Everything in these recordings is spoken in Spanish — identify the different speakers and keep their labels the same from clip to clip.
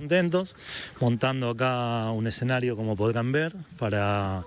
Speaker 1: Contentos, montando acá un escenario como podrán ver, para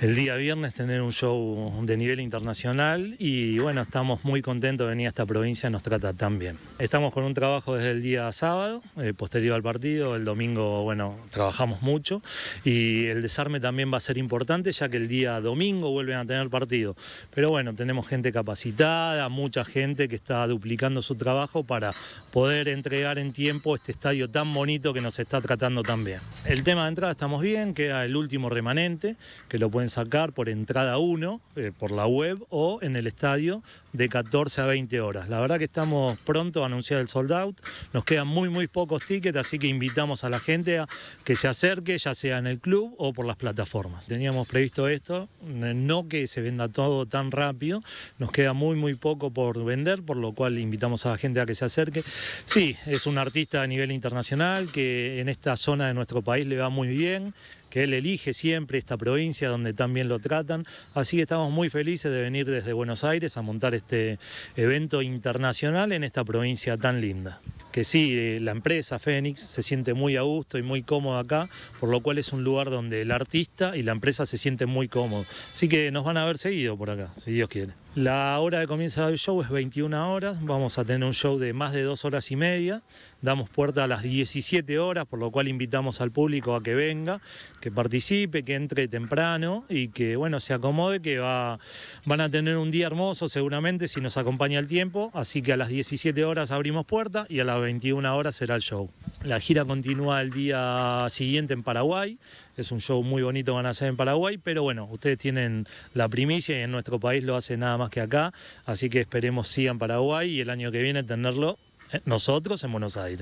Speaker 1: el día viernes tener un show de nivel internacional y bueno, estamos muy contentos de venir a esta provincia, nos trata tan bien. Estamos con un trabajo desde el día sábado, eh, posterior al partido, el domingo, bueno, trabajamos mucho y el desarme también va a ser importante ya que el día domingo vuelven a tener partido. Pero bueno, tenemos gente capacitada, mucha gente que está duplicando su trabajo para poder entregar en tiempo este estadio tan bonito que nos está tratando también. El tema de entrada estamos bien, queda el último remanente, que lo pueden sacar por entrada 1, eh, por la web o en el estadio de 14 a 20 horas. La verdad que estamos pronto a anunciar el sold out, nos quedan muy, muy pocos tickets, así que invitamos a la gente a que se acerque, ya sea en el club o por las plataformas. Teníamos previsto esto, no que se venda todo tan rápido, nos queda muy, muy poco por vender, por lo cual invitamos a la gente a que se acerque. Sí, es un artista a nivel internacional que que en esta zona de nuestro país le va muy bien, que él elige siempre esta provincia donde también lo tratan. Así que estamos muy felices de venir desde Buenos Aires a montar este evento internacional en esta provincia tan linda. Que sí, eh, la empresa Fénix se siente muy a gusto y muy cómoda acá, por lo cual es un lugar donde el artista y la empresa se sienten muy cómodos. Así que nos van a haber seguido por acá, si Dios quiere. La hora de comienzo del show es 21 horas, vamos a tener un show de más de dos horas y media, damos puerta a las 17 horas, por lo cual invitamos al público a que venga, que participe, que entre temprano y que bueno, se acomode, que va, van a tener un día hermoso seguramente si nos acompaña el tiempo, así que a las 17 horas abrimos puerta y a las 21 horas será el show. La gira continúa el día siguiente en Paraguay. Es un show muy bonito que van a hacer en Paraguay, pero bueno, ustedes tienen la primicia y en nuestro país lo hace nada más que acá. Así que esperemos sigan Paraguay y el año que viene tenerlo eh, nosotros en Buenos Aires.